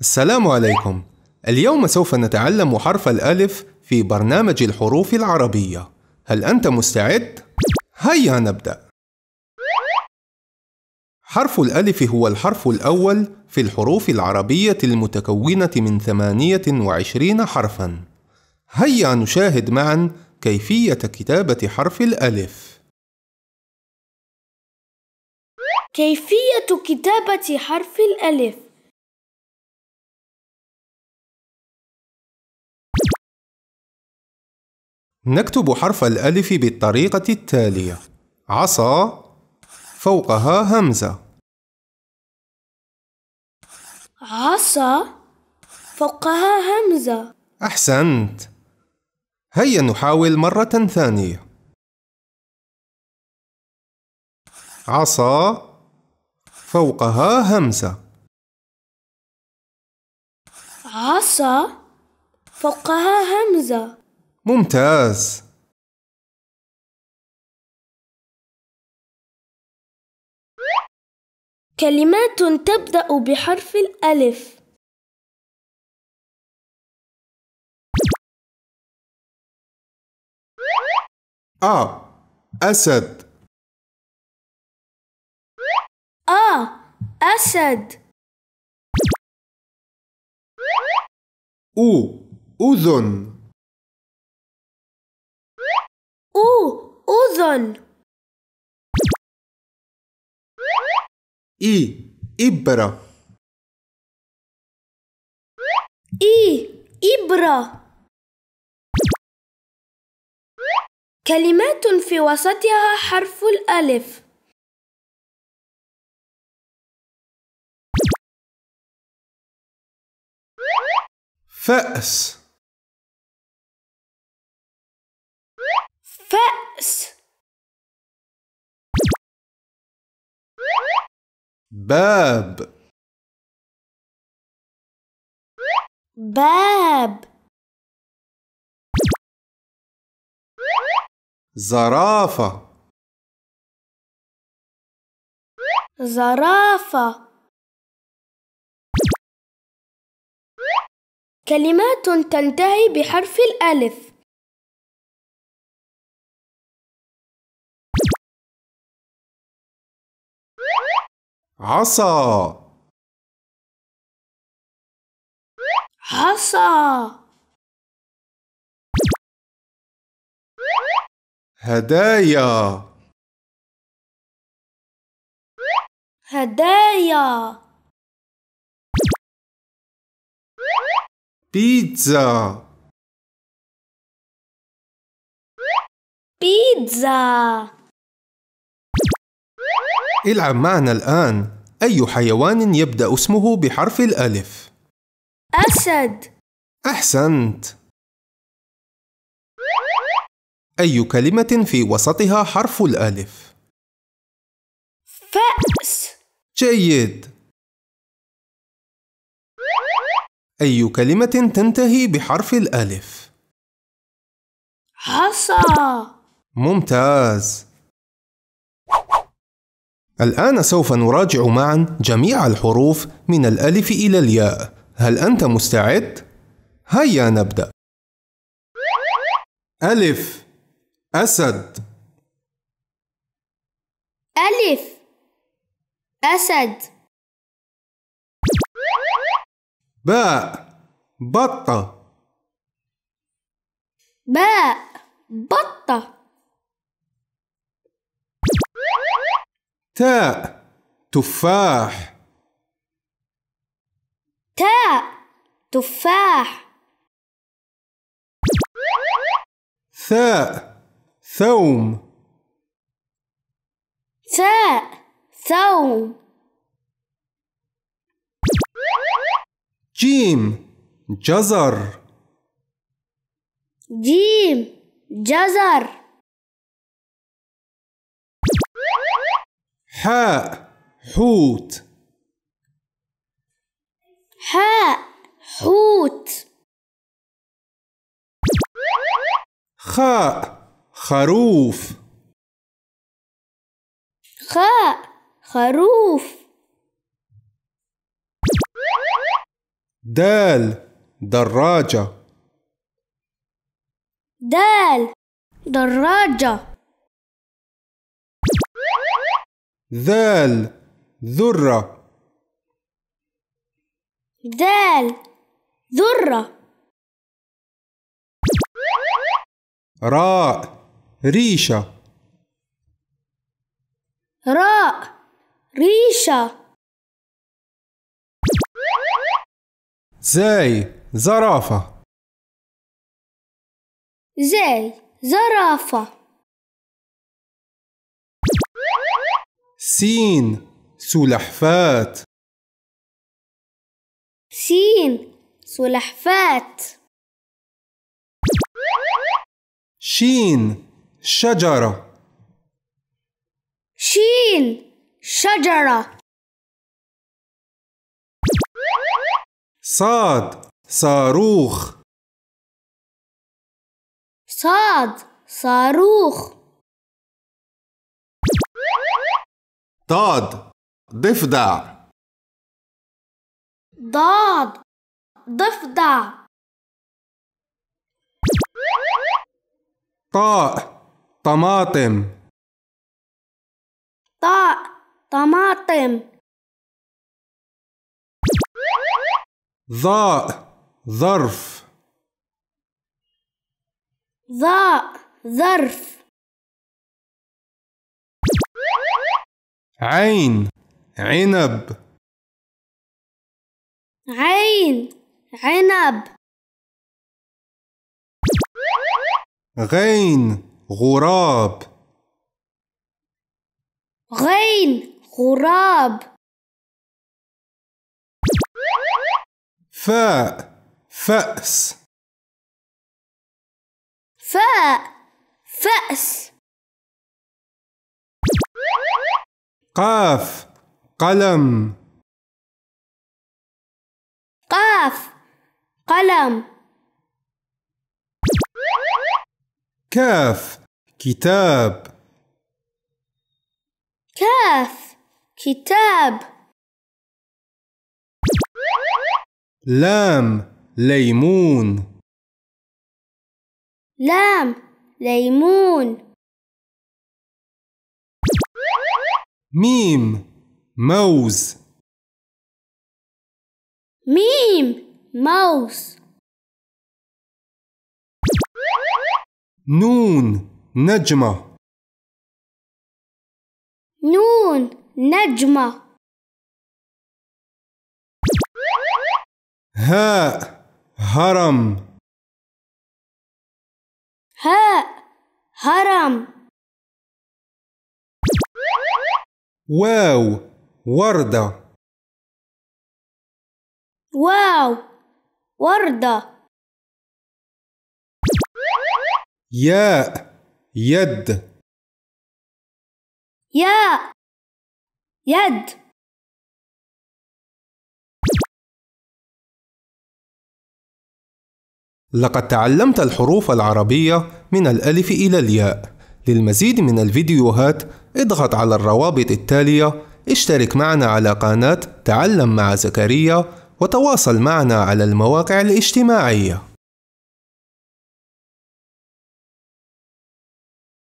السلام عليكم اليوم سوف نتعلم حرف الألف في برنامج الحروف العربية هل أنت مستعد؟ هيا نبدأ حرف الألف هو الحرف الأول في الحروف العربية المتكونة من 28 حرفاً هيا نشاهد معا كيفية كتابة حرف الألف كيفية كتابة حرف الألف نكتب حرف الألف بالطريقة التالية عصا فوقها همزة عصا فوقها همزة أحسنت هيا نحاول مرة ثانية عصا فوقها همزة عصا فوقها همزة ممتاز كلمات تبدأ بحرف الألف أ أسد أ أسد أو أذن أيضا إي إبرة إي إبرة كلمات في وسطها حرف الألف فأس فأس باب باب زرافة زرافة كلمات تنتهي بحرف الألف عصا عصا هدايا هدايا بيتزا بيتزا العب معنا الآن أي حيوان يبدأ اسمه بحرف الألف؟ أسد أحسنت أي كلمة في وسطها حرف الألف؟ فأس جيد أي كلمة تنتهي بحرف الألف؟ حصى ممتاز الآن سوف نراجع معا جميع الحروف من الألف إلى الياء هل أنت مستعد؟ هيا نبدأ ألف أسد ألف أسد باء بطة باء بطة تاء تفاح تاء تفاح ثاء ثوم ثاء ثوم جيم جزر جيم جزر حاء حوت حاء حوت خاء خروف خاء خروف دال دراجة دال دراجة ذال ذرة ذال ذرة راء ريشة راء ريشة زاي زرافة زاي زرافة سين سلحفات سين سلحفات شين شجرة شين شجرة صاد صاروخ صاد صاروخ ضاد ضفدع ضاد ضفدع طاء طماطم طاء طماطم ظاء ظرف ظاء ظرف عين عنب عين عنب غين غراب غين غراب فاء فأس فاء فأس قاف قلم قاف قلم كاف كتاب كاف كتاب لام ليمون لام ليمون ميم موز ميم موز نون نجمة نون نجمة هاء هرم هاء هرم واو وردة واو وردة ياء يد ياء يد لقد تعلمت الحروف العربية من الألف إلى الياء للمزيد من الفيديوهات اضغط على الروابط التالية اشترك معنا على قناة تعلم مع زكريا وتواصل معنا على المواقع الاجتماعية